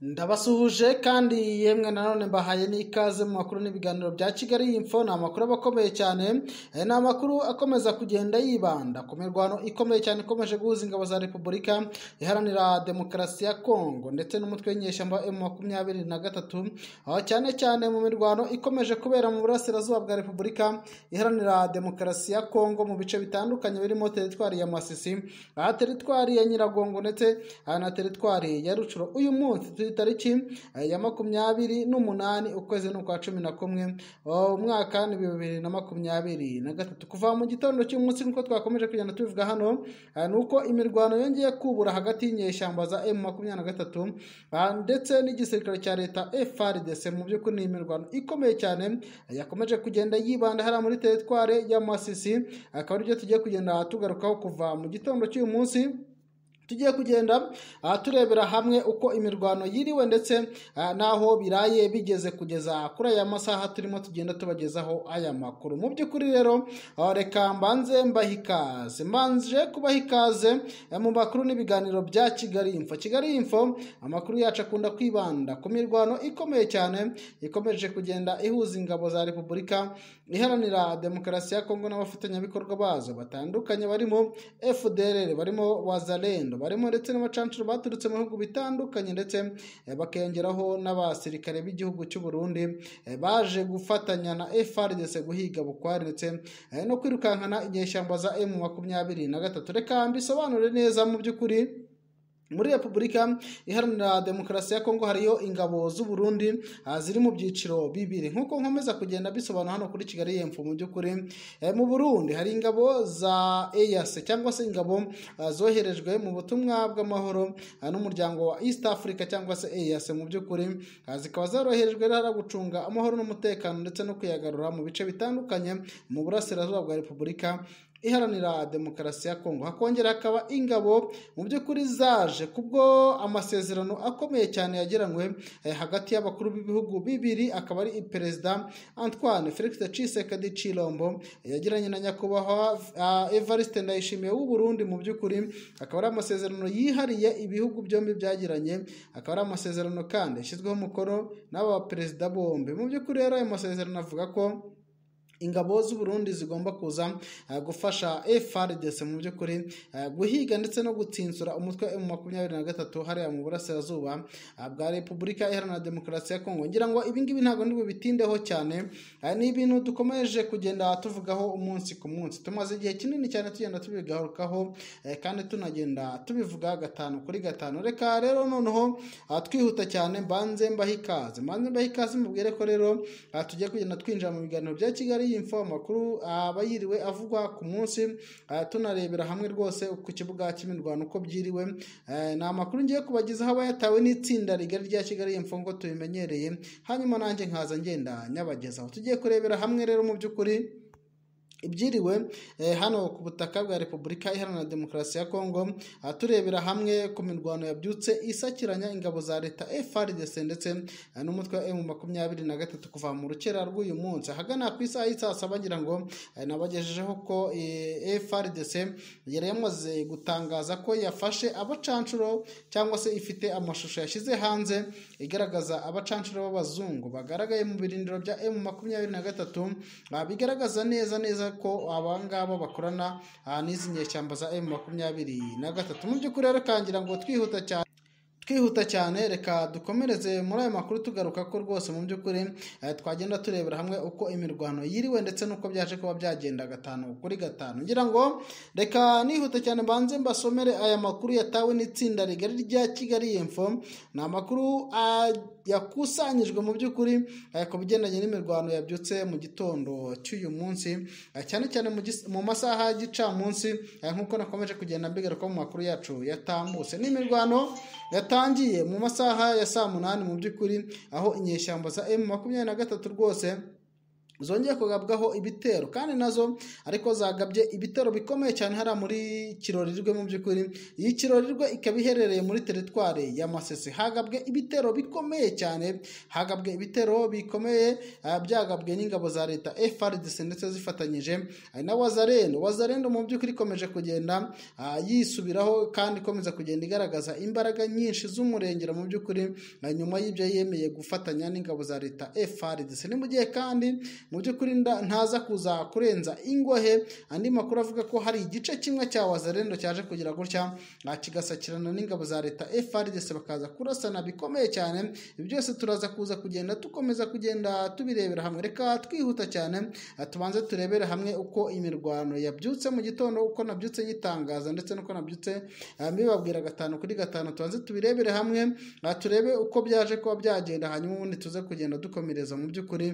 ndabasuhuje kandi yemwe nanone mbahaye n'ikaze mu makuru n'ibiganiro bya kigali y'imfo ni amakuru aba akomeye cyane eh, ni amakuru akomeza kugenda yibanda ku mirwano ikomeye cyane ikomeje guhuza ingabo za repubulika iharanira demokarasi ya kongo ndetse n'umutwe w'inyeshyamba emu makumyabiri na gatatu aho cyane cyane mu mirwano ikomeje kubera mu burasirazuba bwa repubulika iharanira demokarasi ya kongo mu bice bitandukanye birimo teritwari ya masisi aha teritwari ya nyiragongo ndetse aha na teritwari ya rucuro uyu munsi tariki eh, ya makumyabiri n'umunani ukwezi ni ukwa cumi na kumwe umwaka ni bibiri na makumyabiri na gatatu kuva mu gitondo cy'umunsi nk'uko twakomeje kugenda tubivuga hano eh, ni uko imirwano yongeye kubura hagati y'inyeshyamba za emu makumyabiri na gatatu eh, ndetse n'igisirikare cya leta FARDC mu by'ukuri ni imirwano ikomeye cyane yakomeje kugenda yibanda hariya muri teritware ya Masisi akaba aribyo tugiye kugenda tugarukaho kuva mu gitondo cy'uyu munsi tugiye kugenda ah, turebera hamwe uko imirwano yiriwe ndetse ah, n'aho biraye bigeze kugeza kuri aya masaha turimo tugenda tubagezaho aya makuru mu by'ukuri rero ah, reka mbanze mbaha ikaze mbanje kubaha ikaze eh, mu makuru n'ibiganiro bya kigali imfo kigali info amakuru yacu akunda kwibanda ku mirwano ikomeye cyane ikomeje kugenda ihuza ingabo za repubulika iharanira demokarasi ya kongo n'abafatanyabikorwa bazo batandukanye barimo fdr barimo wazarenda bintu barimo ndetse n'abacancuro baturutse mu bihugu bitandukanye ndetse eh, bakengeraho n'abasirikare b'igihugu cy'u Burundi eh, baje gufatanya na FARDC guhiga bukwari ndetse eh, no kwirukankana inyeshyamba za M makumyabiri na gatatu reka mbisobanure neza mu by'ukuri muri repubulika iharanira demokarasi ya kongo hariyo ingabo z'uburundi ah, ziri mu byiciro bibiri nk'uko nkomeza kugenda bisobanura hano kuri kigali yemfu mu by'ukuri eh, mu burundi hari ingabo za eyase cyangwa se ingabo ah, zoherejwe mu butumwa bw'amahoro ah, n'umuryango wa east africa cyangwa se eyase mu by'ukuri zikaba zoroherejwe rero gucunga amahoro n'umutekano ndetse no kuyagarura mu bice bitandukanye mu burasirazuba bwa repubulika iharanira demokarasi ya kongo hakongera hakaba ingabo mu by'ukuri zaje kubwo amasezerano akomeye cyane yagiranywe eh, hagati y'abakuru b'ibihugu bibiri akaba ari perezida antoine felix cisekedi cirombo yagiranye na nyakubahwa eh, evariste ndayishimiye w'uburundi mu by'ukuri akaba ari amasezerano yihariye ibihugu byombi byagiranye akaba ari amasezerano kandi yashyizweho umukono n'aba perezida bombi mu by'ukuri rero ayo masezerano avuga ko ingabo z'u Burundi zigomba kuza eh, gufasha FARDC mu by'ukuri eh, guhiga ndetse no gutsinsura umutwe wa makumyabiri na gatatu hariya mu burasirazuba eh, bwa Repubulika Iharanira Demokarasi ya Kongo ngira ngo ibi ngibi ntabwo ndibwo bitindeho cyane ni ibintu dukomeje kugenda tuvugaho umunsi ku munsi tumaze igihe kinini cyane tugenda tubigarukaho kandi tunagenda tubivuga gatanu kuri gatanu reka rero noneho twihuta cyane mbanze mbaha ikaze mbanze mbaha ikaze mubwire ko rero tujye kugenda twinjira mu biganiro bya Kigali y'info amakuru aba yiriwe avugwa ku munsi eh, tunarebera hamwe rwose ku kibuga cy'imirwano uko byiriwe eh, ni amakuru ngiye kubagezaho aba yatawe n'itsinda rigari rya kigali y'info nk'uko tubimenyereye hanyuma nanjye nkaza ngenda nyabagezaho tugiye kurebera hamwe rero mu by'ukuri ibyiriwe eh, hano ku butaka bwa repubulika iharanira demokarasi ya kongo ah, turebera hamwe ku mirwano yabyutse isakiranya ingabo za leta FARDC ndetse ah, n'umutwe wa makumyabiri na gatatu kuva mu rukera rw'uyu munsi ahagana ku isaha y'isaa saba bagira ngo eh, nabagejejeho ko eh, FARDC yari yamaze gutangaza ko yafashe abacanshuro cyangwa se ifite amashusho yashyize hanze igaragaza abacanshuro b'abazungu bagaragaye mu birindiro bya M makumyabiri na gatatu ah, bigaragaza neza neza ko aba bakorana n'izi nyeshyamba za emu makumyabiri na gatatu mu by'ukuri rero kangira ngo twihuta cyane twihuta cyane reka dukomereze muri aya makuru tugaruka ko rwose mu by'ukuri eh, twagenda turebera hamwe uko imirwano yiriwe ndetse n'uko byaje kuba byagenda gatanu kuri gatanu ngira ngo reka nihuta cyane mbanze mbasomere aya makuru yatawe n'itsinda rigari rya kigali info ni amakuru yakusanyijwe mu by'ukuri eh, ku bigendanye n'imirwano yabyutse mu gitondo cy'uyu munsi eh, cyane cyane mu masaha y'igicamunsi eh, nk'uko nakomeje kugenda ko mu makuru yacu yatambutse n'imirwano yatangiye mu masaha ya saa munani mu by'ukuri aho inyeshyamba za emu makumyabiri na gatatu rwose zongeye kugabwaho ibitero kandi nazo ariko zagabye ibitero bikomeye cyane hariya muri kirorirwe mu by'ukuri iyi kirorirwe ikaba iherereye muri teritwari ya masese hagabwe ibitero bikomeye cyane hagabwe ibitero bikomeye ah, byagabwe n'ingabo za leta FRDC ndetse zifatanyije na wazarendo wazarendo mu by'ukuri ikomeje kugenda ah, yisubiraho kandi ikomeza kugenda igaragaza imbaraga nyinshi z'umurengera mu by'ukuri ah, nyuma y'ibyo yemeye gufatanya n'ingabo za leta FRDC ni mu gihe kandi mu by'ukuri ntaza kuza kurenza ingohe andi makuru avuga ko hari igice kimwe cya wazarendo cyaje kugira gutya kigasakirana n'ingabo za leta FARDC bakaza kurasana bikomeye cyane byose turaza kuza kugenda dukomeza kugenda tubirebera hamwe reka twihuta cyane tubanze turebere hamwe uko imirwano yabyutse mu gitondo uko nabyutse yitangaza ndetse n'uko nabyutse eh, mbibabwira gatanu kuri gatanu tubanze tubirebere hamwe eh, turebe uko byaje kuba byagenda hanyuma ubundi tuze kugenda dukomereza mu by'ukuri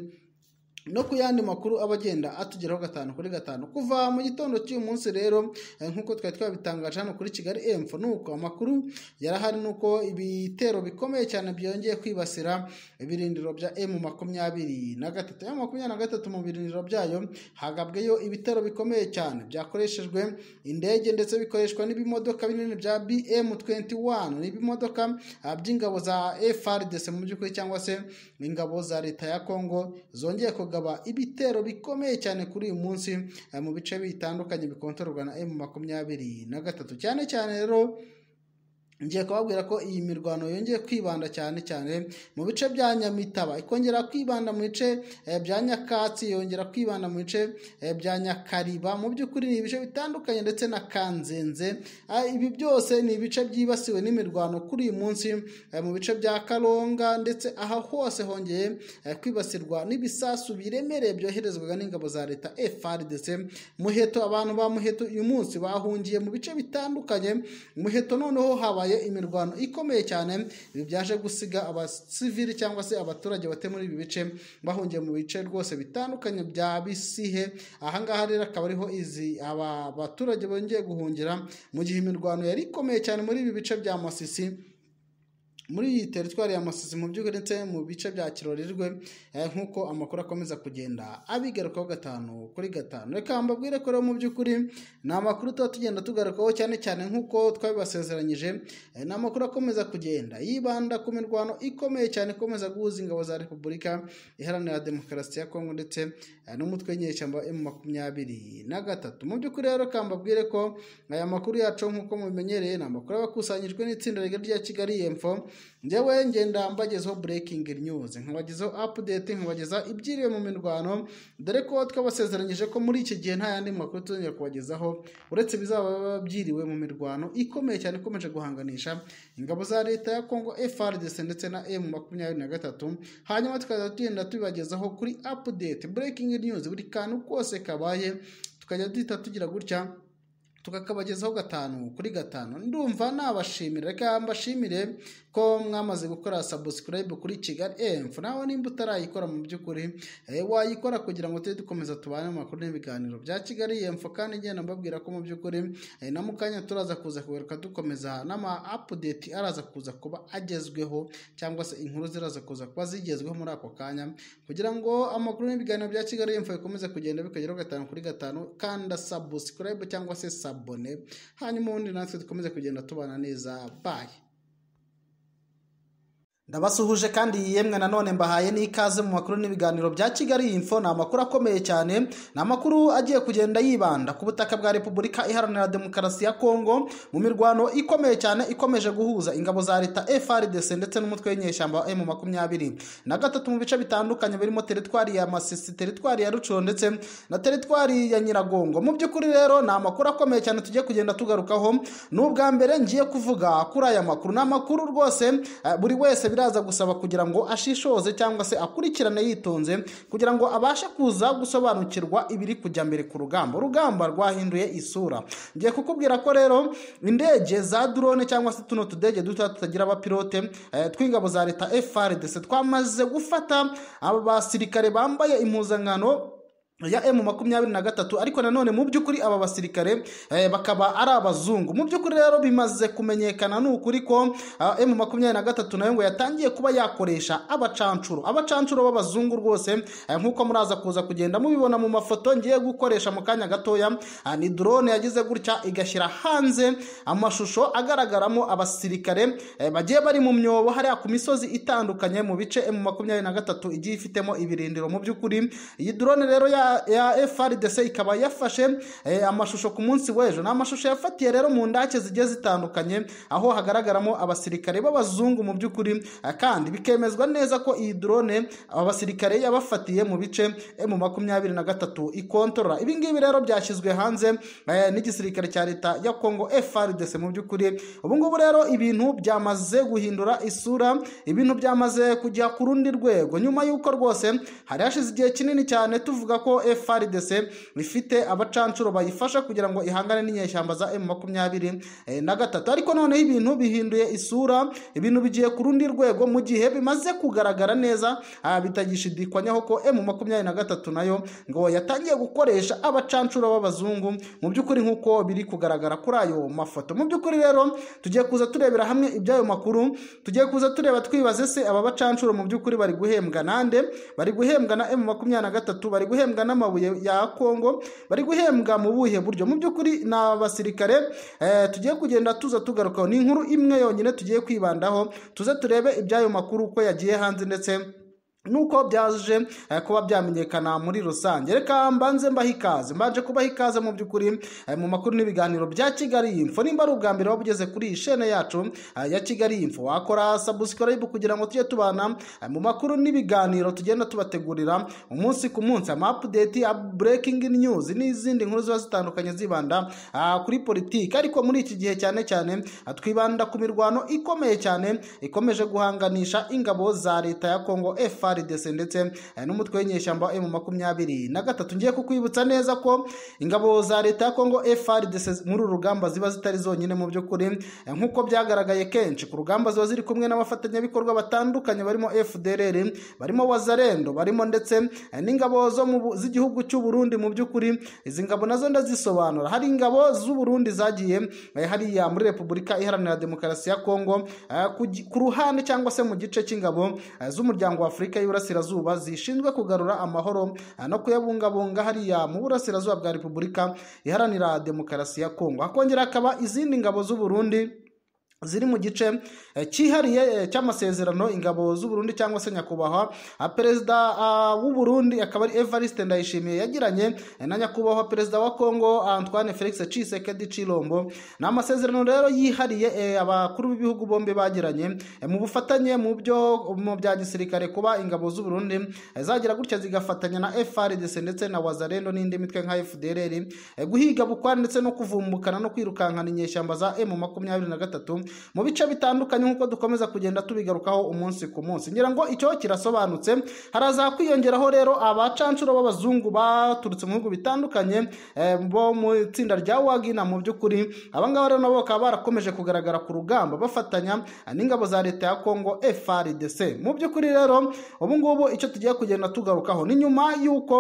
no ku yandi makuru aba agenda atugeraho gatanu kuri gatanu kuva mu gitondo cy'uyu munsi rero eh, nk'uko twari twabitangaje hano kuri kigali emfo nuko amakuru yarahari nuko ibitero bikomeye cyane byongeye kwibasira ibirindiro bya emu makumyabiri na gatatu emu makumyabiri na gatatu mu birindiro byayo hagabweyo ibitero bikomeye cyane byakoreshejwe indege ndetse bikoreshwa n'ibimodoka binini bya bm tuwenti wani n'ibimodoka eh, by'ingabo za frdc mu by'ukuri cyangwa se ingabo za leta ya kongo zongeye kugaba ibitero bikomeye cyane kuri uyu munsi eh, mu bice bitandukanye bikontororwa na emu makumyabiri na gatatu cyane cyane rero ngiye kubabwira ko iyi mirwano yongeye kwibanda cyane cyane mu bice bya nyamitaba ikongera kwibanda mu bice eh, bya nyakatsi yongera kwibanda mu bice eh, bya nyakariba mu by'ukuri ni ibice bitandukanye ndetse na kanzenze ah, ibi byose ni ibice byibasiwe n'imirwano kuri uyu munsi eh, mu bice bya karonga ndetse aha hose hongeye kwibasirwa n'ibisasu biremereye byoherezwaga n'ingabo za leta FARDC muheto abantu ba muheto uyu munsi bahungiye mu bice bitandukanye muheto noneho habaye habaye imirwano ikomeye cyane ibi byaje gusiga abasivili cyangwa se abaturage bate muri ibi bice bahungiye mu bice rwose bitandukanye bya bisihe ahangaha rero akaba ariho izi aba baturage bongeye guhungira mu gihe imirwano yari ikomeye cyane muri ibi bice bya masisi muri iyi teritwari ya Masisi mu by'ukuri ndetse mu bice bya Kirorirwe eh, nk'uko amakuru akomeza kugenda abigarukaho gatanu kuri gatanu reka mbabwire ko rero mu by'ukuri ni amakuru tuba tugenda tugarukaho cyane cyane nk'uko twabibasezeranyije eh, ni amakuru akomeza kugenda yibanda ku mirwano ikomeye cyane ikomeza guhuza ingabo za Repubulika iharanira demokarasi ya Kongo ndetse eh, n'umutwe nyeshyamba emu makumyabiri na gatatu mu by'ukuri rero reka mbabwire ko aya makuru yacu nk'uko mubimenyereye ni amakuru aba akusanyijwe n'itsinda rigari rya Kigali info njyewe ngenda mbagezaho burekingi news nkabagezaho apudeti nkabageza ibyiriwe mu mirwano dore ko twabasezeranyije ko muri iki gihe nta yandi makuru tuzongera kubagezaho uretse bizaba byiriwe mu mirwano ikomeye cyane ikomeje guhanganisha ingabo za leta ya kongo FRDC ndetse na M makumyabiri na gatatu hanyuma tukaza tugenda tubibagezaho kuri apudeti burekingi news buri kantu kose kabaye tukajya duhita tugira gutya tukakabagezaho gatanu kuri gatanu ndumva nabashimira reka mbashimire ko mwamaze gukora subscribe kuri kigali emfu nawe nimba utarayikora mu by'ukuri eh, wayikora kugira ngo tujye dukomeza tubane mu makuru n'ibiganiro bya kigali emfu kandi ngenda mbabwira ko mu by'ukuri eh, na mukanya turaza kuza kugaruka dukomeza n'ama apudeti araza kuza kuba agezweho cyangwa se inkuru ziraza kuza kuba zigezweho muri ako kanya kugira ngo amakuru n'ibiganiro bya kigali emfu bikomeze kugenda bikageraho gatanu kuri gatanu kanda subscribe cyangwa se sabone hanyuma ubundi natwe dukomeze kugenda tubana neza bayi ndabasuhuje kandi yemwe nanone mbahaye n'ikaze mu makuru n'ibiganiro bya kigali info ni amakuru akomeye cyane ni amakuru agiye kugenda yibanda ku butaka bwa repubulika iharanira demokarasi ya kongo mu mirwano ikomeye cyane ikomeje guhuza ingabo za leta frdc ndetse n'umutwe w'inyeshyamba wa emu makumyabiri na gatatu mu bice bitandukanye birimo teritwari ya masisi teritwari ya rucuro ndetse na teritwari ya nyiragongo mu by'ukuri rero ni amakuru akomeye cyane tugiye kugenda tugarukaho ni ubwa mbere ngiye kuvuga kuri aya makuru ni amakuru rwose eh, buri wese biraza gusaba kugira ngo ashishoze cyangwa se akurikirane yitonze kugira ngo abashe kuza gusobanukirwa ibiri kujya mbere ku rugamba urugamba rwahinduye isura ngiye kukubwira ko rero indege za drone cyangwa se tuno tudege duto tutagira abapilote eh, tw'ingabo za leta frdc twamaze gufata basirikare bambaye impuzankano ya emu makumyabiri na gatatu ariko nanone mu by'ukuri aba basirikare eh, bakaba ari abazungu mu by'ukuri rero bimaze kumenyekana ni ukuri ko emu eh, makumyabiri na gatatu nayo ngo yatangiye kuba yakoresha abacancuro abacancuro b'abazungu rwose eh, nk'uko muraza kuza kugenda mubibona mu mafoto ngiye gukoresha mu kanya gatoya ah, ni drone yagize gutya igashyira hanze amashusho agaragaramo abasirikare bagiye bari mu myobo hariya ku misozi itandukanye mu bice emu makumyabiri na gatatu igiye ifitemo ibirindiro mu by'ukuri iyi drone rero ya ya frdc ikaba yafashe eh, amashusho ku munsi w'ejo ni amashusho yafatiye rero mu ndake zigiye zitandukanye aho hagaragaramo abasirikare b'abazungu mu by'ukuri eh, kandi bikemezwa neza ko iyi drone abasirikare yabafatiye mu bice eh, mu makumyabiri na gatatu ikontorora ibi ngibi rero byashyizwe hanze n'igisirikare cya leta ya kongo frdc mu by'ukuri ubu rero ibintu byamaze guhindura isura ibintu byamaze kujya ku rundi rwego nyuma y'uko rwose hari hashize igihe kinini cyane tuvuga ko frdc ifite abacanshuro bayifasha kugira ngo ihangane n'inyeshyamba za emu makumyabiri eh, na gatatu ariko noneho ibintu bihinduye isura ibintu bigiye ku rundi rwego mu gihe bimaze kugaragara neza ah, bitagishidikwanyaho ko emu makumyabiri na gatatu nayo ngo yatangiye gukoresha abacanshuro b'abazungu mu by'ukuri nk'uko biri kugaragara kuri ayo mafoto mu by'ukuri rero tugiye kuza turebera hamwe iby'ayo makuru tugiye kuza tureba twibaze se aba bacanshuro mu by'ukuri bari guhembwa nande bari guhembwa na emu makumyabiri na gatatu bari guhembwa n'amabuye ya kongo bari guhembwa mu buhe buryo mu by'ukuri ni abasirikare eh, tugiye kugenda tuza tugarukaho ni inkuru imwe yonyine tugiye kwibandaho tuze turebe iby'ayo makuru uko yagiye hanze ndetse nuko byaje eh, kuba byamenyekana muri rusange reka mbanze mbaha ikaze mbanje kubaha ikaze mu by'ukuri eh, mu makuru n'ibiganiro bya kigali info nimba ari ubwa mbere waba ugeze kuri iyi shene yacu eh, ya kigali info wakora sabusikarayibu kugira ngo tujye tubana mu makuru n'ibiganiro tugenda tubategurira umunsi ku munsi amapudeti burekingi news n'izindi nkuru ziba zitandukanye zibanda ah, kuri politiki ariko muri iki gihe cyane cyane ah, twibanda ku mirwano ikomeye cyane ikomeje guhanganisha ingabo za leta ya kongo efa FARDC ndetse eh, n'umutwe w'inyeshyamba M makumyabiri na gatatu ngiye kukwibutsa neza ko ingabo za leta ya Kongo FARDC muri uru rugamba ziba zitari zonyine mu by'ukuri eh, nk'uko byagaragaye kenshi ku rugamba ziba ziri kumwe n'abafatanyabikorwa batandukanye barimo FDLR barimo wazarendo barimo ndetse eh, n'ingabo zo mu z'igihugu cy'u Burundi mu by'ukuri izi ngabo nazo ndazisobanura hari ingabo z'u Burundi zagiye hariya muri Repubulika Iharanira Demokarasi ya Congo ku ruhande cyangwa se mu gice cy'ingabo z'umuryango wa Afurika y'Iburasirazuba zishinzwe kugarura amahoro eh, no kuyabungabunga hariya mu Burasirazuba bwa Repubulika Iharanira Demokarasi ya Kongo hakongera hakaba izindi ngabo z'u Burundi ziri mu gice eh, cyihariye eh, cy'amasezerano ingabo z'uburundi cyangwa se nyakubahwa ah, perezida ah, w'uburundi akaba ari evariste ndayishimiye yagiranye eh, na nyakubahwa perezida wa congo antoine felix cisekedi cilombo ni amasezerano rero yihariye abakuru b'ibihugu bombi bagiranye mu bufatanye mu byo mu bya gisirikare kuba ingabo z'uburundi zagira gutya zigafatanya na frdc ndetse na wazarendo n'indi mitwe nka fdrr guhiga bukwa ndetse no kuvumbukana no kwirukankana inyeshyamba za m makumyabiri na gatatu mu bice bitandukanye nk'uko dukomeza kugenda tubigarukaho umunsi ku munsi ngira ngo icyo kirasobanutse haraza kwiyongeraho rero abacanshuro b'abazungu baturutse mu bihugu bitandukanye eh, bo mu itsinda rya wagina mu by'ukuri abangaba rero nabo bakaba barakomeje kugaragara ku rugamba bafatanya eh, n'ingabo za leta ya kongo frdc mu by'ukuri rero ubu ngubu icyo tugiye kugenda tugarukaho ni nyuma y'uko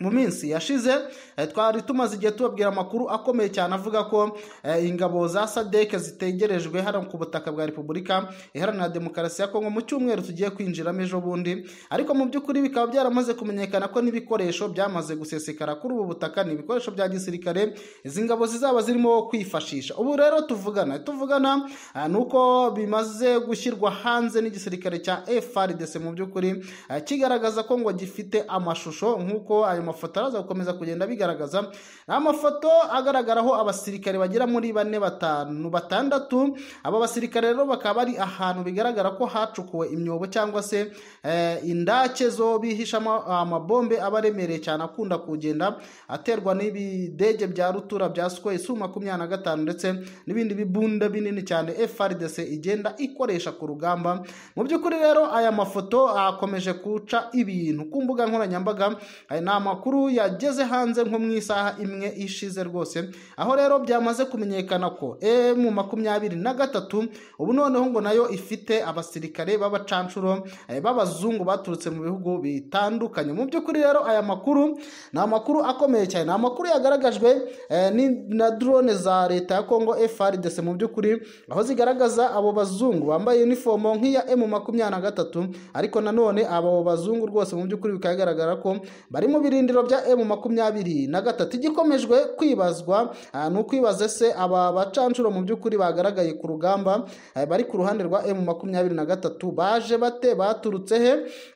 mu minsi yashize eh, twari tumaze igihe tubabwira amakuru akomeye cyane avuga ko eh, ingabo za sadeke zitegerejwe hano ku butaka bwa repubulika iharanira demokarasi ya kongo mu cyumweru tugiye kwinjiramo ejo bundi ariko mu by'ukuri bikaba byaramaze kumenyekana ko n'ibikoresho byamaze gusesekara kuri ubu butaka ni ibikoresho bya gisirikare izi ngabo zizaba zirimo kwifashisha ubu rero tuvugana tuvugana eh, ni uko bimaze gushyirwa hanze n'igisirikare cya frdc mu by'ukuri kigaragaza ko ngo gifite amashusho nk'uko ayo ayo mafoto araza gukomeza kugenda abigaragaza ni amafoto agaragaraho abasirikare bagera muri bane batanu batandatu aba basirikare rero bakaba ari ahantu bigaragara ko hacukuwe imyobo cyangwa se eh, indake zo bihishamo ah, amabombe aba aremereye cyane akunda kugenda aterwa n'ibidege bya rutura bya sukoye su makumyabiri na gatanu ndetse n'ibindi bibunda binini cyane frdc igenda ikoresha ku rugamba mu by'ukuri rero aya mafoto akomeje guca ibintu ku mbuga nkoranyambaga ni makuru yageze hanze nko mu isaha imwe ishize rwose aho rero byamaze kumenyekana ko emu eh, makumyabiri na gatatu ubu noneho ngo nayo ifite abasirikare b'abacanshuro eh, b'abazungu baturutse mu bihugu bitandukanye mu by'ukuri rero aya makuru ni amakuru akomeye cyane ni amakuru yagaragajwe eh, na drone za leta ya kongo frdc mu by'ukuri aho zigaragaza abo bazungu bambaye inifomo nk'iya emu makumyabiri na gatatu ariko nanone abo bazungu rwose mu by'ukuri bikagaragara ko bari mu birinda birindiro bya emu makumyabiri na gatatu igikomejwe kwibazwa ah, ni ukwibaza se aba bacanshuro mu by'ukuri bagaragaye ku rugamba eh, bari ku ruhande rwa emu makumyabiri na gatatu baje bate baturutse he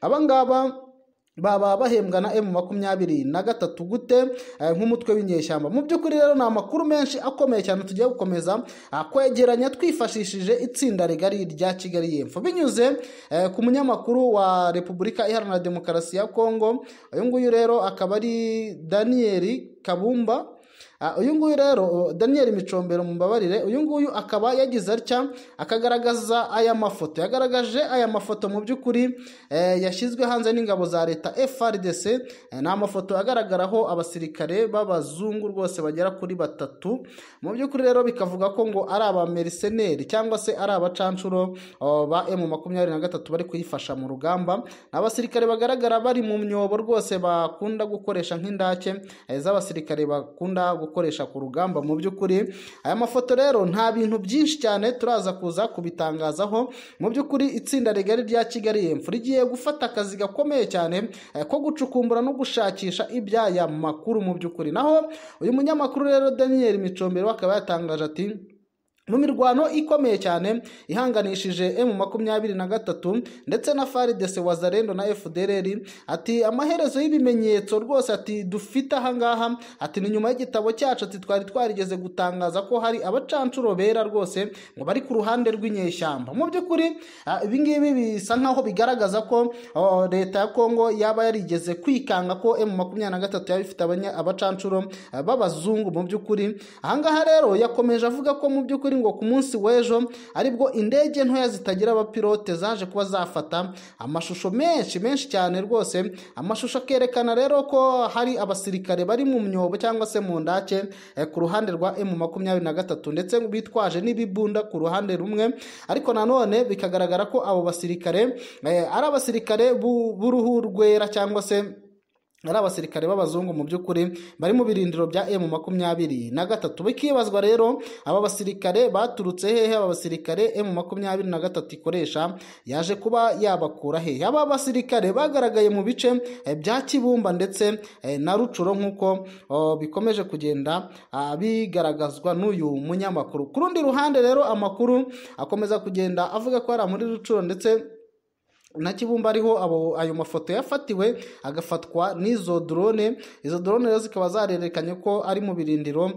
abangaba baba bahembwa na emu makumyabiri na gatatu gute eh, nk'umutwe w'inyeshyamba mu by'ukuri rero ni amakuru menshi akomeye cyane tugiye gukomeza ah, kwegeranya twifashishije itsinda rigari rya kigali y'epfo binyuze eh, ku munyamakuru wa repubulika iharanira demokarasi ya kongo uyu nguyu rero akaba ari Daniel kabumba Ah, uyu nguyu rero daniel micombero mumbabarire uyu nguyu akaba yagize atya akagaragaza aya mafoto yagaragaje aya mafoto mu by'ukuri eh, yashyizwe hanze n'ingabo za leta frdc eh, ni amafoto agaragaraho abasirikare b'abazungu rwose bagera kuri batatu mu by'ukuri rero bikavuga ko ngo ari abameriseneri cyangwa se ari abacanshuro ba emu makumyabiri na gatatu bari kuyifasha mu rugamba ni abasirikare bagaragara bari mu myobo rwose bakunda gukoresha nk'indake eh, z'abasirikare bakunda gukoresha ku rugamba mu by'ukuri aya mafoto rero nta bintu byinshi cyane turaza kuza kubitangazaho mu by'ukuri itsinda rigari rya kigali yemfu rigiye gufata akazi gakomeye cyane eh, ko gucukumbura no gushakisha ibyaya makuru mu by'ukuri naho uyu munyamakuru rero daniel micombero akaba yatangaje ati mu mirwano ikomeye cyane ihanganishije emu makumyabiri na gatatu ndetse na faridese wazarendo na efudereri ati amaherezo y'ibimenyetso rwose ati dufite ahangaha ati ni nyuma y'igitabo cyacu ati twari twarigeze gutangaza ko hari abacanshuro bera rwose ngo bari ku ruhande rw'inyeshyamba mu by'ukuri ibingibi bisa nkaho bigaragaza ko leta ya kongo yaba yarigeze kwikanga ko emu makumyabiri na gatatu yaba ifite abacancuro b'abazungu mu by'ukuri ahangaha rero yakomeje avuga ko mu by'ukuri ngo ku munsi w'ejo aribwo indege ntoya zitagira abapilote zaje kuba zafata amashusho menshi menshi cyane rwose amashusho akerekana rero ko hari abasirikare bari mu myobo cyangwa se mu ndake eh, ku ruhande rwa emu makumyabiri na gatatu ndetse bitwaje n'ibibunda ku ruhande rumwe ariko nanone bikagaragara ko abo basirikare eh, ari abasirikare b'uruhu rwera cyangwa se ari abasirikare b'abazungu mu by'ukuri bari mu birindiro bya emu makumyabiri na gatatu bikibazwa rero aba basirikare baturutse hehe aba basirikare emu makumyabiri na gatatu ikoresha yaje kuba yabakura hehe aba basirikare bagaragaye mu bice eh, bya kibumba ndetse eh, na rucuro nk'uko bikomeje kugenda bigaragazwa n'uyu munyamakuru ku rundi ruhande rero amakuru akomeza kugenda avuga ko hari muri rucuro ndetse na kibumba ariho ayo mafoto yafatiwe agafatwa n'izo drone izo drone rero zikaba zarerekanye ko ari mu birindiro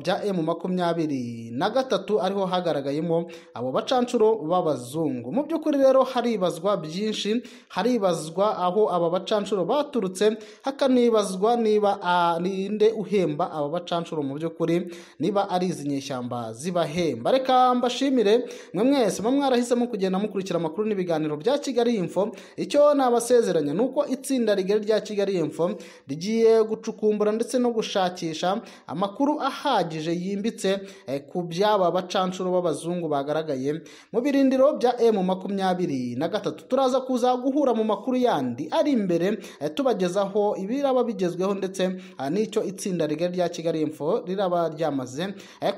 bya emu makumyabiri na gatatu ariho hagaragayemo abo bacanshuro b'abazungu mu by'ukuri rero haribazwa byinshi haribazwa aho aba bacanshuro baturutse hakanibazwa niba ninde uhemba aba bacanshuro mu by'ukuri niba ari izi nyishyamba zibahemba reka mbashimire mwe mwese mwe mwarahisemo kugenda mukurikira amakuru n'ibiganiro bya kigali info icyo nabasezeranya ni uko itsinda rigari rya kigali info rigiye gucukumbura ndetse no gushakisha amakuru ahagije yimbitse eh, ku byaba bacanshuro b'abazungu bagaragaye mu birindiro bya emu makumyabiri na gatatu turaza kuza guhura mu makuru yandi ari imbere eh, tubagezaho ibiraba bigezweho ndetse eh, n'icyo itsinda rigari rya kigali info riraba ryamaze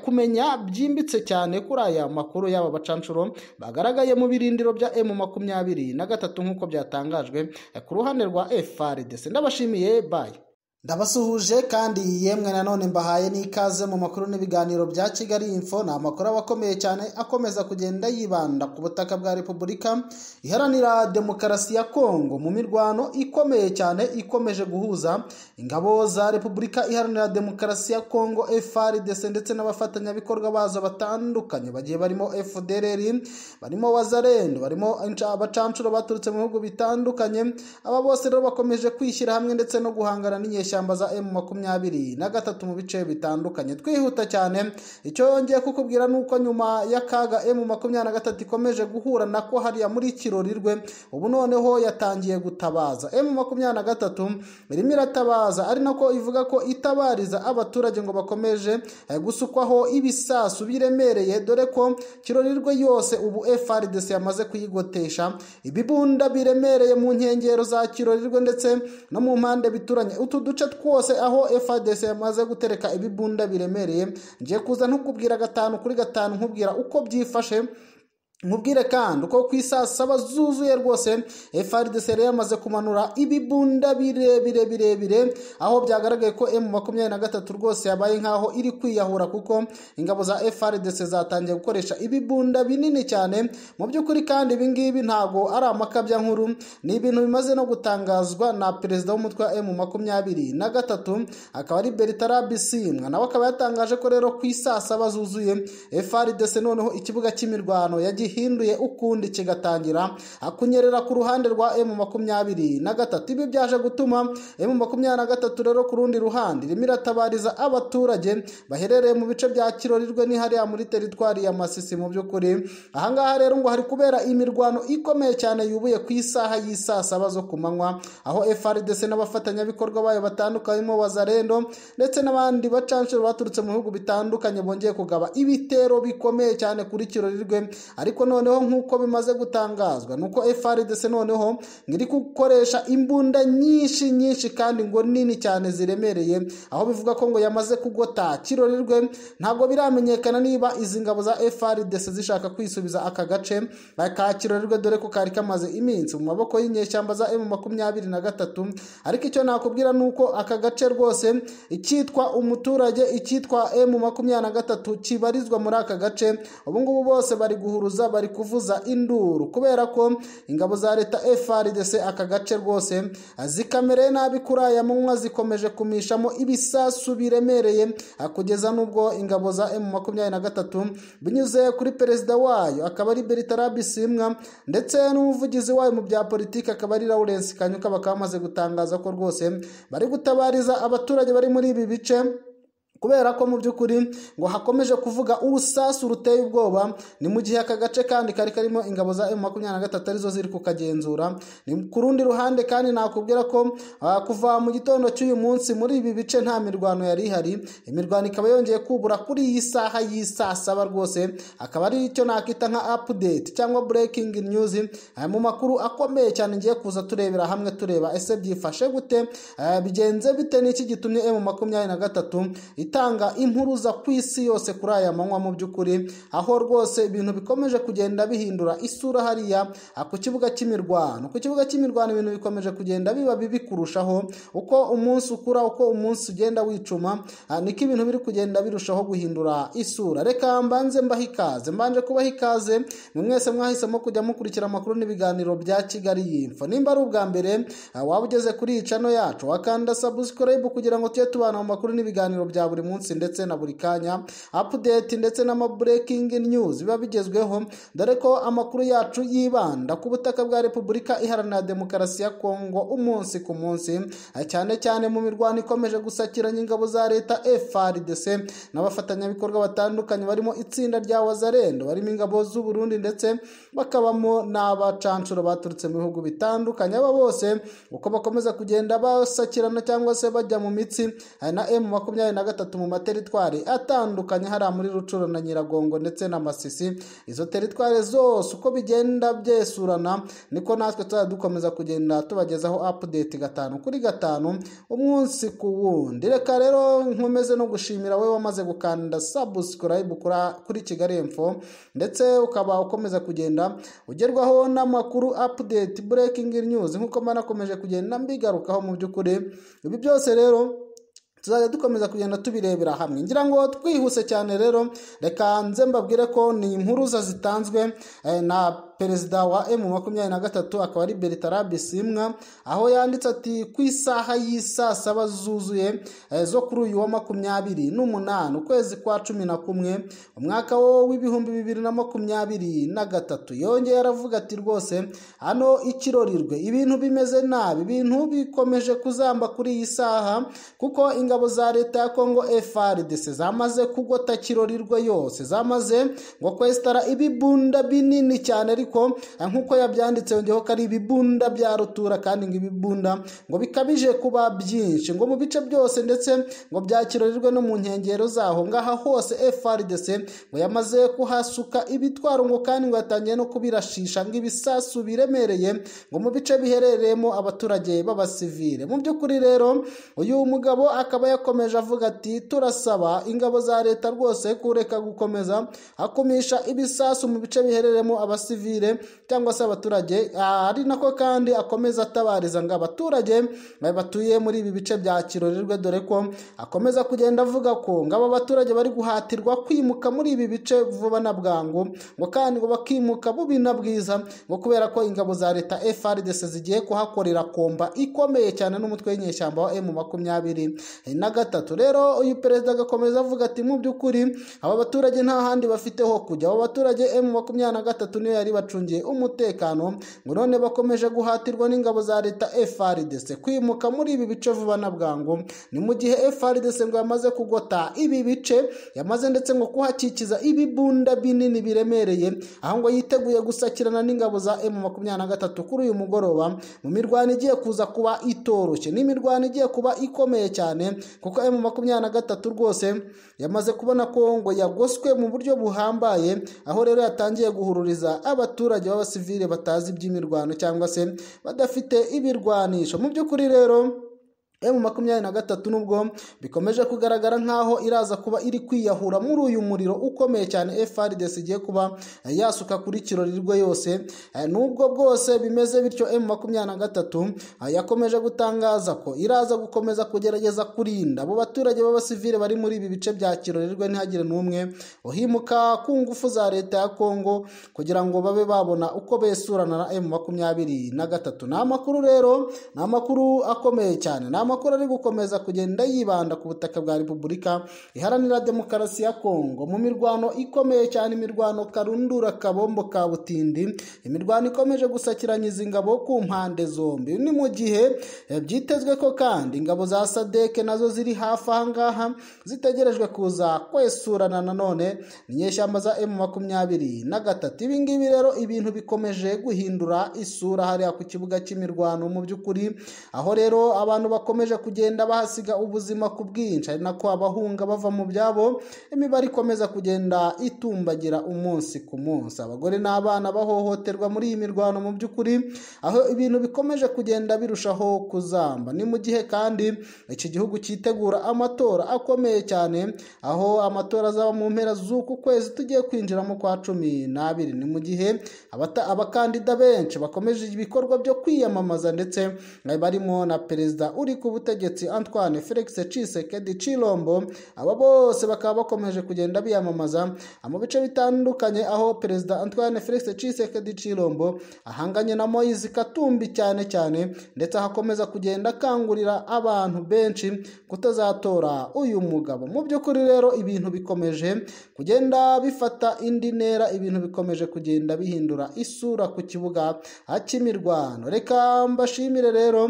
kumenya byimbitse cyane kuri aya makuru y'aba bacanshuro bagaragaye mu birindiro bya emu makumyabiri na gatatu gatatu nk'uko byatangajwe ku ruhande rwa efuperi ndabashimiye bayi ndabasuhuje kandi yemwe nanone mbahaye n'ikaze mu makuru n'ibiganiro bya kigali info ni amakuru aba akomeye cyane akomeza kugenda yibanda ku butaka bwa repubulika iharanira demokarasi ya kongo mu mirwano ikomeye cyane ikomeje guhuza ingabo za repubulika iharanira demokarasi ya kongo frdc ndetse n'abafatanyabikorwa bazo batandukanye bagiye barimo fdrr barimo wazarendo barimo abacancuro baturutse mu bihugu bitandukanye aba bose rero bakomeje kwishyira hamwe ndetse no guhangana n'inyeshyamba nyeshyamba za emu makumyabiri na gatatu mu bice bitandukanye twihuta cyane icyo ngiye kukubwira ni uko nyuma y'akaga emu makumyabiri na gatatu ikomeje guhura na ko hariya muri kirori rwe ubu noneho yatangiye gutabaza emu makumyabiri na gatatu irimo iratabaza ari nako ivuga ko itabariza abaturage ngo bakomeje eh, gusukwaho ibisasu biremereye dore ko kirorirwe yose ubu frdc yamaze kuyigotesha ibibunda biremereye mu nkengero za kirorirwe ndetse no mu mpande bituranye utu duce duce twose aho FARDC yamaze gutereka ibibunda biremereye ngiye kuza ntukubwira gatanu kuri gatanu nkubwira uko byifashe nkubwire kandi uko ku isaa saba zuzuye rwose FRDC yari yamaze kumanura ibibunda birebire birebire aho byagaragaye ko M makumyabiri na gatatu rwose yabaye nk'aho iri kwiyahura kuko ingabo za FRDC zatangiye gukoresha ibibunda binini cyane mu by'ukuri kandi ibi ngibi ntabwo ari amakabya nkuru ni ibintu bimaze no gutangazwa na perezida w'umutwe wa M makumyabiri na gatatu akaba ari Bertrand Bisimwa nawe akaba yatangaje ko rero ku isaa saba zuzuye FRDC noneho ikibuga cy'imirwano yagiye gihinduye ukundi kigatangira kunyerera ku ruhande rwa emu makumyabiri na gatatu ibi byaje gutuma emu makumyabiri na gatatu rero ku rundi ruhande irimo iratabariza abaturage baherereye mu bice bya kirorirwe ni hariya muri teritwari ya masisi mu by'ukuri ahangaha rero ngo hari kubera imirwano ikomeye cyane yubuye ku isaha y'isaa zo ku manywa aho frdc n'abafatanyabikorwa bayo batandukanye mo bazarendo ndetse n'abandi bacancuro baturutse mu bihugu bitandukanye bongeye kugaba ibitero bikomeye cyane kuri kirorirwe ariko ariko noneho nk'uko bimaze gutangazwa nuko FRDC noneho iri gukoresha imbunda nyinshi nyinshi kandi ngo nini cyane ziremereye aho bivuga ko ngo yamaze kugota kirorerwe ntabwo biramenyekana niba izi ngabo za FRDC zishaka kwisubiza aka gace ka kirorerwe dore ko kari kamaze iminsi mu maboko y'inyeshyamba za M makumyabiri na gatatu ariko icyo nakubwira ni uko aka gace rwose icyitwa umuturage icyitwa M makumyabiri na gatatu kibarizwa muri aka gace ubu ngubu bose bari guhuruza Gaza bari kuvuza induru kubera ko ingabo za leta FARDC aka gace rwose zikamereye nabi kuri aya munwa zikomeje kumishamo ibisasu biremereye kugeza n'ubwo ingabo za na gatatu binyuze kuri perezida wayo akaba ari Bertrand Bisimwa ndetse n'umuvugizi wayo mu bya politiki akaba ari Lawrence Kanyuka bakaba bamaze gutangaza ko rwose bari gutabariza abaturage bari muri ibi bice kubera ko mu by'ukuri ngo hakomeje kuvuga urusasu ruteye ubwoba ni mu gihe aka gace kandi kari karimo ingabo za makumyabiri na gatatu arizo ziri kukagenzura ku rundi ruhande kandi nakubwira ko ah, kuva mu gitondo cy'uyu munsi muri ibi bice nta mirwano yari ihari imirwano ikaba yongeye kubura kuri iyi saha y'isaa saba rwose akaba ari icyo nakita nka apudeti cyangwa burekingi nyuzi eh, mu makuru akomeye cyane ngiye kuza turebera hamwe tureba ese byifashe gute eh, bigenze bite n'iki gitumye emu makumyabiri na gatatu itanga impuruza ku isi yose kuri aya manywa mu by'ukuri aho rwose ibintu bikomeje kugenda bihindura isura hariya ah, ku kibuga cy'imirwano ku kibuga cy'imirwano ibintu bikomeje kugenda biba bibi kurushaho uko umunsi ukura uko umunsi ugenda wicuma ah, niko ibintu biri kugenda birushaho guhindura isura reka mbanze mbaho ikaze mbanje kubaho ikaze mwese mwahisemo kujya mukurikira amakuru n'ibiganiro bya kigali y'imfo nimba ari ubwa mbere ah, waba ugeze kuri iyi cano yacu wakanda sabusikarayibu kugira ngo tujye tubana mu makuru n'ibiganiro bya buri munsi ndetse na buri kanya apudeti ndetse n'amaburekingi news biba bigezweho dore ko amakuru yacu yibanda ku butaka bwa repubulika iharanira demokarasi ya kongo umunsi ku munsi cyane cyane mu mirwano ikomeje gusakiranya ingabo za leta frdc n'abafatanyabikorwa batandukanye barimo itsinda rya wazarendo barimo ingabo z'uburundi ndetse bakabamo n'abacanshuro baturutse mu bihugu bitandukanye aba bose uko bakomeza kugenda basakirana cyangwa se bajya mu mitsi hari na m makumyabiri na gatatu gatatu mu materitwari atandukanye hariya muri rucuro na nyiragongo ndetse na masisi izo teritwari zose uko bigenda byesurana niko natwe tuzajya dukomeza kugenda tubagezaho apudeti gatanu kuri gatanu umunsi ku wundi reka rero nkomeze no gushimira we wamaze gukanda sabusikarayibu kuri kigali emfo ndetse ukaba ukomeza kugenda ugerwaho n'amakuru apudeti burekingi nyuzi nk'uko mbanakomeje kugenda mbigarukaho mu by'ukuri ibi byose rero tuzajya dukomeza kugenda tubirebera hamwe ngira ngo twihuse cyane rero reka nze mbabwire ko ni impuruza zitanzwe eh, na perezida wa emu makumyabiri na gatatu akaba ari bertara simwa aho yanditse ati ku isaha y'isaa saba zuzuye eh, zo kuri uyu wa makumyabiri n'umunani ukwezi kwa cumi na kumwe umwaka w'ibihumbi bibiri na makumyabiri na gatatu yongeye aravuga ati rwose hano ikirorirwe ibintu bimeze nabi ibintu bikomeje kuzamba kuri iyi saha kuko ingabo za leta ya kongo frdc zamaze kugota kirorirwe yose zamaze ngo kwesitara ibibunda binini cyane ariko eh, nk'uko yabyanditse yongeyeho ko ari ibibunda bya rutura kandi ngo ibibunda ngo bikabije kuba byinshi ngo mu bice byose ndetse ngo byakirurirwe no mu nkengero zaho ngaha hose FRDC ngo yamaze kuhasuka ibitwaro ngo kandi ngo yatangiye no kubirashisha ngo ibisasu biremereye ngo mu bice biherereyemo abaturage b'abasivile mu by'ukuri rero uyu mugabo akaba yakomeje avuga ati turasaba ingabo za leta rwose kureka gukomeza akumisha ibisasu mu bice biherereyemo abasivile jenoside cyangwa se abaturage ari nako kandi akomeza atabariza ngo abaturage batuye muri ibi bice bya kirorerwe dore ko akomeza kugenda avuga ko ngo aba baturage bari guhatirwa kwimuka muri ibi bice vuba na bwangu ngo kandi ngo bakimuka bubi na bwiza ngo kubera ko ingabo za leta FRDC zigiye kuhakorera komba ikomeye cyane n'umutwe w'inyeshyamba wa M makumyabiri na gatatu rero uyu perezida agakomeza avuga ati mu by'ukuri aba baturage nta handi bafite kujya abo baturage M makumyabiri na gatatu niyo yari bacungiye umutekano ngo none bakomeje guhatirwa n'ingabo za leta FRDC kwimuka muri ibi bice vuba na bwangu ni mu gihe FRDC ngo yamaze kugota ibi bice yamaze ndetse ngo kuhakikiza ibibunda binini biremereye aho ngo yiteguye gusakirana n'ingabo za m gatatu kuri uyu mugoroba mu mirwano igiye kuza kuba itoroshye n'imirwano igiye kuba ikomeye cyane kuko m gatatu rwose yamaze kubona ko ngo yagoswe mu buryo buhambaye aho rero yatangiye guhururiza abaturage abaturage b'abasivile batazi iby'imirwano cyangwa se badafite ibirwanisho mu by'ukuri rero emu eh, makumyabiri na gatatu nubwo bikomeje kugaragara nk'aho iraza kuba iri kwiyahura muri uyu muriro ukomeye cyane eh, FRDC igiye kuba yasuka kuri kirorirwe yose eh, nubwo bwose bimeze bityo emu makumyabiri na gatatu yakomeje gutangaza ko iraza gukomeza kugerageza kurinda abo baturage b'abasivile bari muri ibi bice bya kirorirwe ntihagire n'umwe uhimuka ku ngufu za leta ya kongo kugira ngo babe babona uko besurana na emu makumyabiri na gatatu ni amakuru rero ni amakuru akomeye cyane amakuru ari gukomeza kugenda yibanda ku butaka bwa repubulika iharanira demokarasi ya kongo mu mirwano ikomeye cyane imirwano karundura kabombo ka butindi imirwano ikomeje gusakiranyiza ingabo ku mpande zombi ni mu gihe eh, byitezwe ko kandi ingabo za sadeke nazo ziri hafi aha zitegerejwe kuza kwesurana nanone inyeshyamba za emu makumyabiri na gatatu ibi rero ibintu bikomeje guhindura isura hariya ku kibuga cy'imirwano mu by'ukuri aho rero abantu bakomeje bakomeje kugenda bahasiga ubuzima ku bwinshi ari nako abahunga bava mu byabo imibare ikomeza kugenda itumbagira umunsi ku munsi abagore n'abana bahohoterwa muri iyi mirwano mu by'ukuri aho ibintu bikomeje kugenda birushaho kuzamba ni mu gihe kandi iki gihugu cyitegura amatora akomeye cyane aho amatora azaba mu mpera z'uku kwezi tugiye kwinjiramo kwa cumi n'abiri ni mu gihe abakandida benshi bakomeje ibikorwa byo kwiyamamaza ndetse barimo na perezida uri k'ubutegetsi Antoine Felix Tshisekedi Chilombo aba bose bakaba bakomeje kugenda biyamamaza mu bice bitandukanye aho perezida Antoine Felix Tshisekedi Chilombo ahanganye na Moise Katumbi cyane cyane ndetse hakomeza kugenda akangurira abantu benshi kutazatora uyu mugabo mu by'ukuri rero ibintu bikomeje kugenda bifata indi ntera ibintu bikomeje kugenda bihindura isura ku kibuga cy'imirwano reka mbashimire rero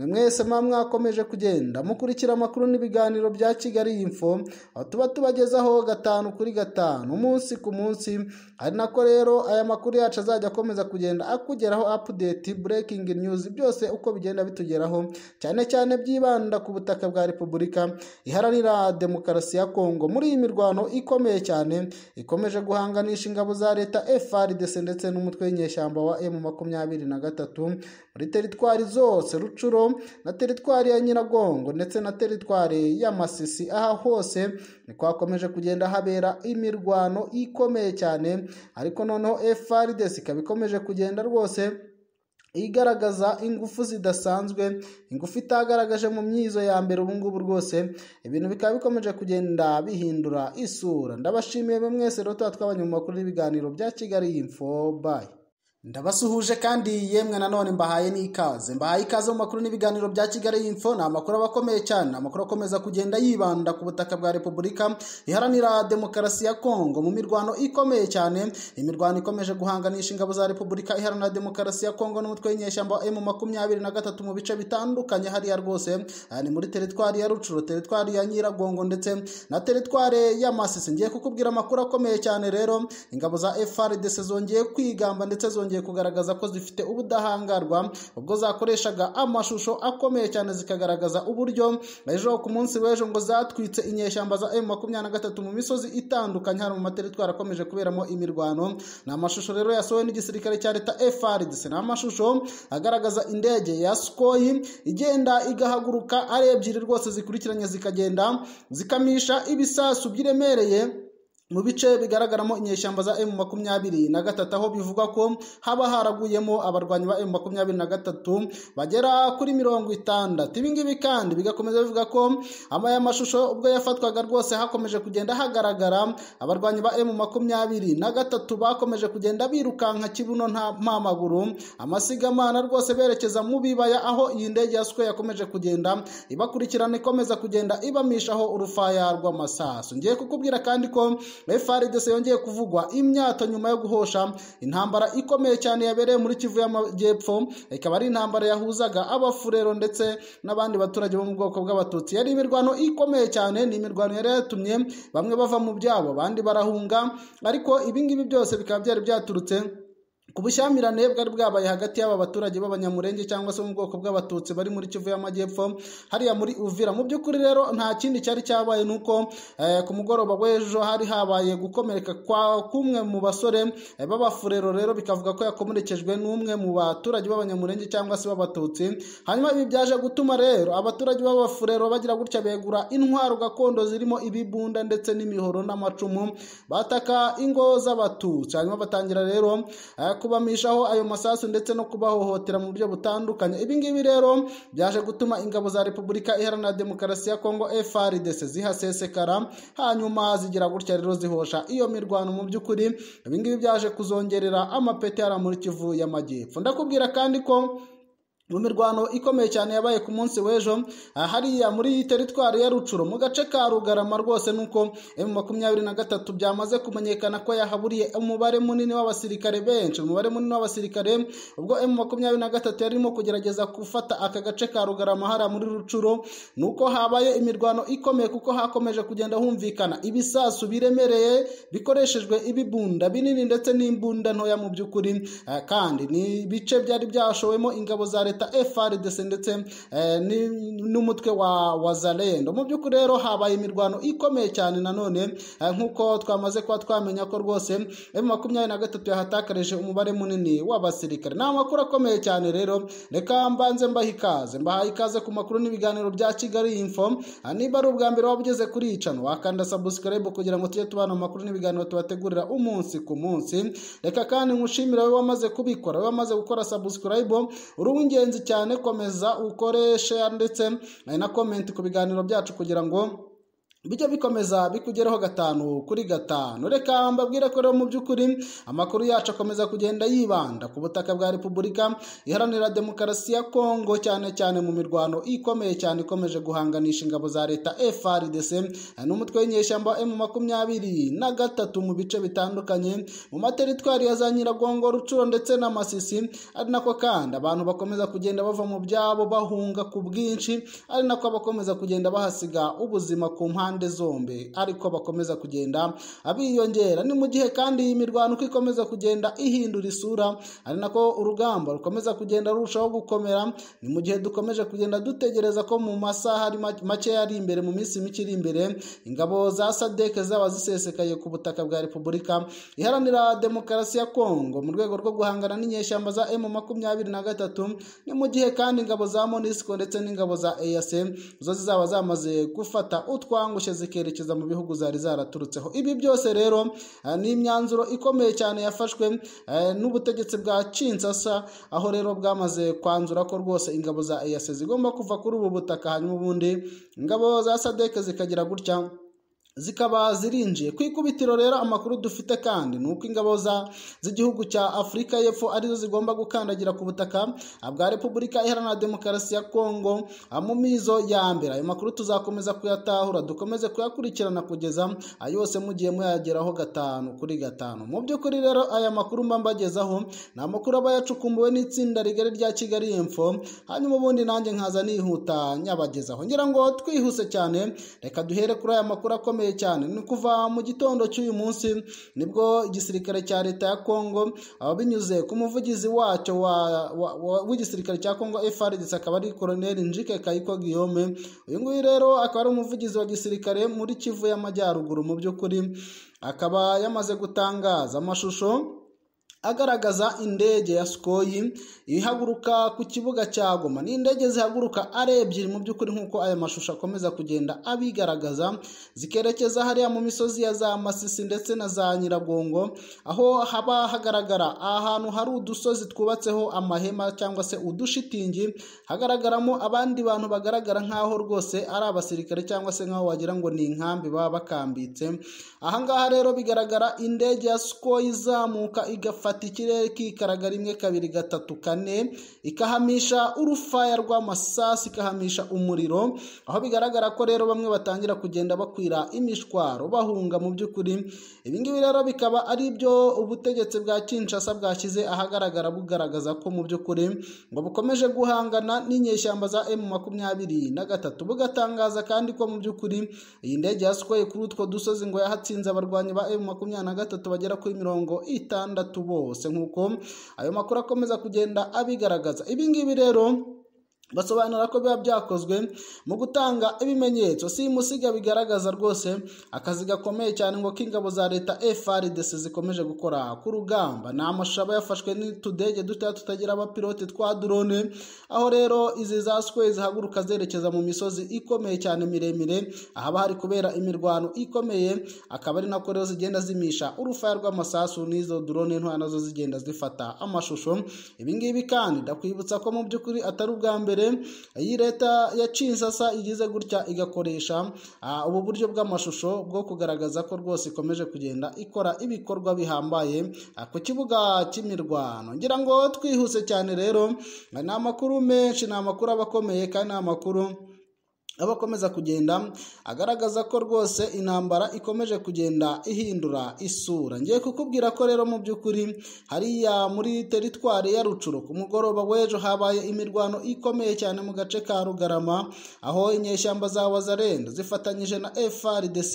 mwese mwa bukomeje kugenda mukurikira amakuru n'ibiganiro bya kigali info aho tuba tubagezaho gatanu kuri gatanu umunsi ku munsi ari nako rero aya makuru yacu azajya akomeza kugenda akugeraho apudeti burekingi news byose uko bigenda bitugeraho cyane cyane byibanda ku butaka bwa repubulika iharanira demokarasi ya kongo muri iyi mirwano ikomeye cyane ikomeje guhanganisha ingabo za leta frdc ndetse n'umutwe w'inyeshyamba wa m makumyabiri na gatatu muri teritwari zose rucuro na teritwari ya nyiragongo ndetse na teritwari y’amasisi aha hose kwakomeje kugenda habera imirwano ikomeye cyane ariko noneho frdc ikaba ikomeje kugenda rwose igaragaza ingufu zidasanzwe ingufu itagaragaje mu myizo ya mbere ubu ngubu rwose ibintu bikaba bikomeje kugenda bihindura isura ndabashimiye bamwe mwese rero tuba twabanye mu makuru n'ibiganiro bya kigali info bayi ndabasuhuje kandi yemwe nanone mbahaye n'ikaze mbahaye ikaze mu makuru n'ibiganiro bya kigali info ni amakuru aba akomeye cyane amakuru akomeza kugenda yibanda ku butaka bwa repubulika iharanira demokarasi ya kongo mu mirwano ikomeye cyane imirwano ikomeje guhanganisha ingabo za repubulika iharanira demokarasi ya kongo n'umutwe w'inyeshyamba wa emu makumyabiri na gatatu mu bice bitandukanye hariya rwose aha ni muri teritwari ya rucuro teritwari ya nyiragongo ndetse na teritwari ya ngiye kukubwira amakuru akomeye cyane rero ingabo za frdc zongeye kwigamba ndetse zongeye zongeye kugaragaza ko zifite ubudahangarwa ubwo zakoreshaga amashusho akomeye cyane zikagaragaza uburyo ejo ku munsi w'ejo ngo zatwitse inyeshyamba za emu makumyabiri na gatatu mu misozi itandukanye hano mu materitwari akomeje kuberamo imirwano ni amashusho rero yasohowe n'igisirikare cya leta frdc ni amashusho agaragaza indege ya sikoyi igenda igahaguruka ari ebyiri rwose zikurikiranye zikagenda zikamisha ibisasu biremereye mu bice bigaragaramo inyeshyamba za emu makumyabiri na gatatu aho bivuga ko haba haraguyemo abarwanyi ba emu makumyabiri na gatatu bagera kuri mirongo itandatu ibingibi kandi bigakomeza bivuga ko aya mashusho ubwo yafatwaga rwose hakomeje kugenda hagaragara abarwanyi ba emu makumyabiri na gatatu bakomeje kugenda birukanka kibuno nta mpamaguru amasigamana rwose berekeza mu bibaya aho iyi ndege ya siko yakomeje kugenda ibakurikirana ikomeza kugenda ibamishaho urufaya rw'amasaso ngiye kukubwira kandi ko FARDC yongeye kuvugwa imyato nyuma yo guhosha intambara ikomeye cyane yabereye muri Kivu y'Amajyepfo ikaba ari intambara yahuzaga abafurero ndetse n'abandi baturage bo mu bwoko bw'abatutsi yari imirwano ikomeye cyane ni imirwano yari yatumye bamwe bava mu byabo abandi barahunga ariko ibingibi byose bikaba byari byaturutse ku bushyamirane bwari bwabaye hagati y'aba baturage b'abanyamurenge cyangwa se mu bwoko bw'abatutsi bari muri kivu y'amajyepfo hariya muri uvira mu by'ukuri rero nta kindi cyari cyabaye ni uko eh, ku mugoroba w'ejo hari habaye gukomereka kwa kumwe mu basore eh, b'abafurero rero bikavuga ko yakomerekejwe n'umwe mu baturage b'abanyamurenge cyangwa se b'abatutsi hanyuma ibi byaje gutuma rero abaturage b'abafurero bagira gutya begura intwaro gakondo zirimo ibibunda ndetse n'imihoro n'amacumu bataka ingo z'abatutsi hanyuma batangira rero eh, kubamishaho ayo masasu ndetse no kubahohotera mu buryo butandukanye ibi ngibi rero byaje gutuma ingabo za repubulika iharanira demokarasi ya kongo frdc zihasesekara hanyuma zigira gutya rero zihosha iyo mirwano mu by'ukuri ibi ngibi byaje kuzongerera amapeti muri kivu y'amajyepfo ndakubwira kandi ko mu mirwano ikomeye cyane yabaye ku munsi w'ejo hariya muri teritwari ya rucuro mu gace ka rugarama rwose nuko emu makumyabiri na gatatu byamaze kumenyekana ko yahaburiye umubare munini w'abasirikare benshi umubare munini w'abasirikare ubwo emu makumyabiri na gatatu yarimo kugerageza gufata aka gace ka rugarama hariya muri rucuro nuko habaye imirwano ikomeye kuko hakomeje kugenda humvikana ibisasu biremereye bikoreshejwe ibibunda binini ndetse n'imbunda ntoya mu by'ukuri eh, kandi ni ibice byari byashowemo ingabo za leta leta FRDC ndetse eh, n'umutwe wa wazalendo mu by'ukuri rero habaye imirwano ikomeye cyane nanone eh, nk'uko twamaze kuba twamenya ko rwose makumyabiri na gatatu yahatakarije umubare munini w'abasirikare ni amakuru akomeye cyane rero reka mbanze mbaha ikaze mbaha ikaze ku makuru n'ibiganiro bya Kigali info ah, niba ari ubwa mbere waba ugeze kuri iyi wakanda subscribe kugira ngo tujye tubana amakuru n'ibiganiro tubategurira umunsi ku munsi reka kandi nkushimira we wamaze kubikora wowe wamaze gukora subscribe urungiye ingenzi cyane komeza ukoreshe ndetse na komenti ku biganiro byacu kugira ngo bijya bikomeza bikugeraho gatanu kuri gatanu reka mbabwira ko rero mu by'ukuri amakuru yacu akomeza kugenda yibanda ku butaka bwa repubulika iharanira demokarasi ya kongo cyane cyane mu mirwano ikomeye cyane ikomeje guhanganisha ingabo za leta frdc n'umutwe w'inyeshyamba m makumyabiri na gatatu mu bice bitandukanye mu materitwari ya za nyiragongo rucuro ndetse n'amasisi ari nako kandi abantu bakomeza kugenda bava mu byabo bahunga ku bwinshi ari nako abakomeza kugenda bahasiga ubuzima ku mpande impande zombi ariko bakomeza kugenda abiyongera ni mu gihe kandi iyi mirwano uko ikomeza kugenda ihindura isura ari nako urugamba rukomeza kugenda rurushaho gukomera ni mu gihe dukomeje kugenda dutegereza ko mu masaha ari makeya ari imbere mu minsi mike iri imbere ingabo za sadeke zaba zisesekaye ku butaka bwa repubulika iharanira demokarasi ya kongo mu rwego rwo guhangana n'inyeshyamba za emu makumyabiri na gatatu ni mu gihe kandi ingabo za monisiko ndetse n'ingabo za eyase zo zizaba zamaze gufata utwangu zahushye zikerekeza mu bihugu zari zaraturutseho ibi byose rero eh, ni imyanzuro ikomeye cyane yafashwe eh, n'ubutegetsi bwa kinsasa aho rero bwamaze kwanzura ko rwose ingabo za eyase zigomba kuva kuri ubu butaka hanyuma ubundi ingabo za sadeke zikagira gutya zikaba zirinjiye ku ikubitiro rero amakuru dufite kandi ni uko ingabo z'igihugu cya afurika y'epfo arizo zigomba gukandagira ku butaka bwa repubulika iharanira demokarasi ya kongo mu mizo ya mbere ayo makuru tuzakomeza kuyatahura dukomeze kuyakurikirana kugeza yose mugiye muyageraho gatanu kuri gatanu mu by'ukuri rero aya makuru mba mbagezaho ni amakuru aba yacukumbuwe n'itsinda rigari rya kigali info hanyuma ubundi nanjye nkaza nihuta nyabagezaho ngira ngo twihuse cyane reka duhere kuri aya makuru akomeye ikomeye cyane ni kuva mu gitondo cy'uyu munsi nibwo igisirikare cya leta ya kongo binyuze ku muvugizi wacyo w'igisirikare cya kongo frdc akaba ari koroneri njike kayiko guillaume uyu nguyu rero akaba ari umuvugizi wa gisirikare muri kivu y'amajyaruguru mu by'ukuri akaba yamaze gutangaza amashusho agaragaza indege ya sikoyi ihaguruka ku kibuga cya goma ni indege zihaguruka ari ebyiri mu by'ukuri nk'uko aya mashusho akomeza kugenda abigaragaza zikerekeza hariya mu misozi ya za masisi ndetse na za nyiragongo aho haba hagaragara ahantu hari udusozi twubatseho amahema cyangwa se udushitingi hagaragaramo abandi bantu bagaragara nk'aho rwose ari abasirikare cyangwa se nk'aho wagira ngo ni inkambi baba bakambitse ahangaha rero bigaragara indege ya sikoyi izamuka igafata igafata ikirere ikikaraga rimwe kabiri gatatu kane ikahamisha urufaya rw'amasasi ikahamisha umuriro aho bigaragara ko rero bamwe batangira kugenda bakwira imishwaro bahunga mu by'ukuri ibi ngibi rero bikaba ari byo ubutegetsi bwa Kinshasa bwashyize ahagaragara bugaragaza ko mu by'ukuri ngo bukomeje guhangana n'inyeshyamba za M makumyabiri na gatatu bugatangaza kandi ko mu by'ukuri iyi ndege yaswaye kuri utwo dusozi ngo yahatsinze abarwanyi ba M makumyabiri na gatatu bagera kuri mirongo itandatu bo hose nk'uko ayo makuru akomeza kugenda abigaragaza ibi ngibi rero basobanura ko biba byakozwe mu gutanga ibimenyetso si musiga bigaragaza rwose akazi gakomeye cyane ngo k'ingabo za leta FRDC zikomeje gukora ku rugamba ni amashaba yafashwe n'utudege dutoya tutagira abapilote twa drone aho rero izi za square zihaguruka zerekeza mu misozi ikomeye cyane miremire ahaba hari kubera imirwano ikomeye akaba ari nako rero zigenda zimisha urufaya rw'amasasu n'izo drone nto nazo zigenda zifata amashusho ibi kandi ndakwibutsa ko mu by'ukuri atari ubwa mbere mbere iyi leta yacinze asa igize gutya igakoresha ah, ubu buryo bw'amashusho bwo kugaragaza ko rwose ikomeje kugenda ikora ibikorwa bihambaye ah, ku kibuga cy'imirwano ngira ngo twihuse cyane rero ni amakuru menshi ni amakuru aba akomeye kandi ni amakuru aba akomeza kugenda agaragaza ko rwose intambara ikomeje kugenda ihindura isura ngiye kukubwira ko rero mu by'ukuri hariya muri teritwari ya rucuru ku mugoroba w'ejo habaye imirwano ikomeye cyane mu gace ka rugarama aho inyeshyamba za wazarenda zifatanyije na FRDC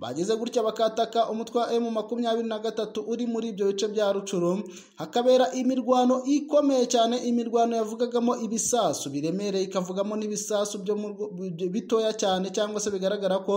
bageze gutya bakataka umutwe wa M makumyabiri na gatatu uri muri ibyo bice bya rucuru hakabera imirwano ikomeye cyane imirwano yavugagamo ibisasu biremereye ikavugamo n'ibisasu byo mu bitoya cyane cyangwa se bigaragara ko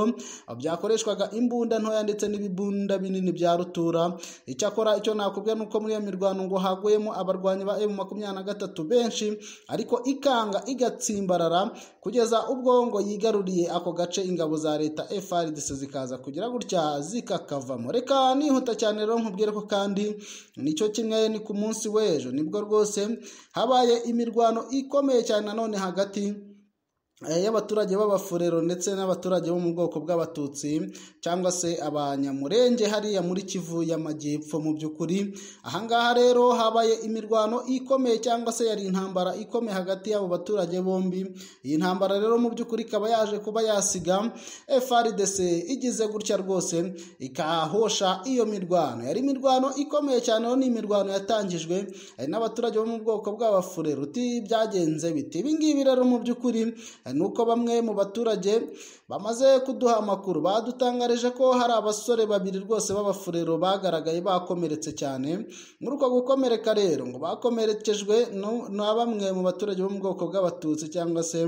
byakoreshwaga imbunda ntoya ndetse n'ibibunda binini bya rutura icyakora icyo nakubwira ni uko muri iyo mirwano ngo haguyemo abarwanyi ba emu makumyabiri na gatatu benshi ariko ikanga igatsimbarara kugeza ubwo ngo yigaruriye ako gace ingabo za leta FARDC zikaza kugira gutya zikakavamo reka nihuta cyane rero nkubwire ko kandi nicyo kimwe ni ku munsi w'ejo nibwo rwose habaye imirwano ikomeye cyane nanone hagati Eh, y'abaturage b'abafurero ndetse n'abaturage bo mu bwoko bw'abatutsi cyangwa se abanyamurenge hariya muri kivu y'amajyepfo mu by'ukuri ahangaha rero habaye imirwano ikomeye cyangwa se yari intambara ikomeye hagati y'abo baturage bombi iyi ntambara rero mu by'ukuri ikaba yaje kuba yasiga FRDC igize gutya rwose ikahosha iyo mirwano yari imirwano ikomeye cyane ni imirwano yatangijwe eh, n'abaturage bo mu bwoko bw'abafurero uti byagenze bite ibi ngibi rero mu by'ukuri eh, ni uko bamwe mu baturage bamaze kuduha amakuru badutangarije ko hari abasore babiri rwose b'abafurero bagaragaye bakomeretse cyane muri uko gukomereka rero ngo bakomerekejwe na bamwe mu baturage bo mu bwoko bw'abatutsi cyangwa se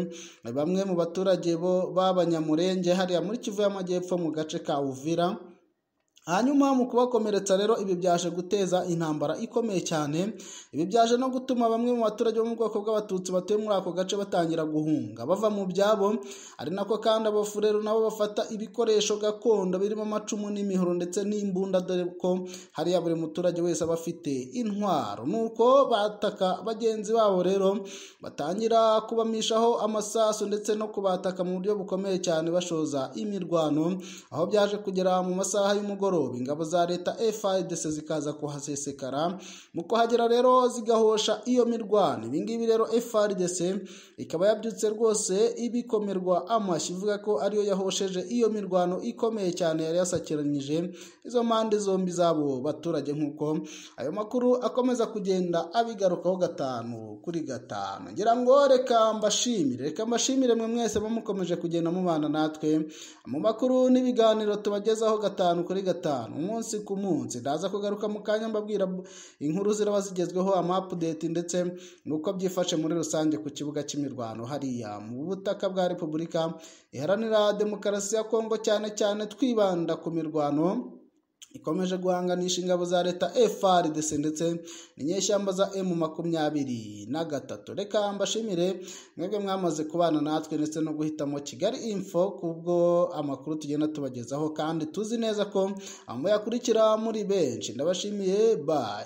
bamwe mu baturage bo b'abanyamurenge hariya muri kivu y'amajyepfo mu gace ka uvira hanyuma mu kubakomeretsa rero ibi byaje guteza intambara ikomeye cyane ibi byaje no gutuma bamwe mu baturage bo mu bwoko bw'abatutsi batuye muri ako gace batangira guhunga bava mu byabo ari nako kandi abafurero nabo bafata ibikoresho gakondo birimo amacumu n'imihoro ndetse n'imbunda dore ko hariya buri muturage wese aba afite intwaro nuko bataka bagenzi babo rero batangira kubamishaho amasasu ndetse no kubataka mu buryo bukomeye cyane bashoza imirwano aho byaje kugera mu masaha y'umugoroba nimugoroba ingabo za leta FARDC zikaza kuhasesekara mu kuhagera rero zigahosha iyo mirwano ibingibi rero FARDC ikaba yabyutse rwose ibikomerwa amashyi ivuga ko ariyo yahosheje iyo mirwano ikomeye cyane yari yasakiranyije izo mpande zombi z'abo baturage nk'uko ayo makuru akomeza kugenda abigarukaho gatanu kuri gatanu ngira ngo reka mbashimire reka mbashimire mwe mwese mukomeje kugenda mubana natwe mu makuru n'ibiganiro tubagezaho gatanu kuri gatanu gatanu umunsi ku munsi ndaza kugaruka mu kanya mbabwira inkuru ziraba zigezweho amapudeti ndetse n'uko byifashe muri rusange ku kibuga cy'imirwano hariya mu butaka bwa repubulika iharanira demokarasi ya kongo cyane cyane twibanda ku mirwano ikomeje guhanganisha ingabo za leta FARDC ndetse n'inyeshyamba za M makumyabiri na gatatu reka mbashimire mwebwe mwamaze kubana natwe ndetse no guhitamo Kigali Info kubwo amakuru tugenda tubagezaho kandi tuzi neza ko amuyakurikira muri benshi ndabashimiye bye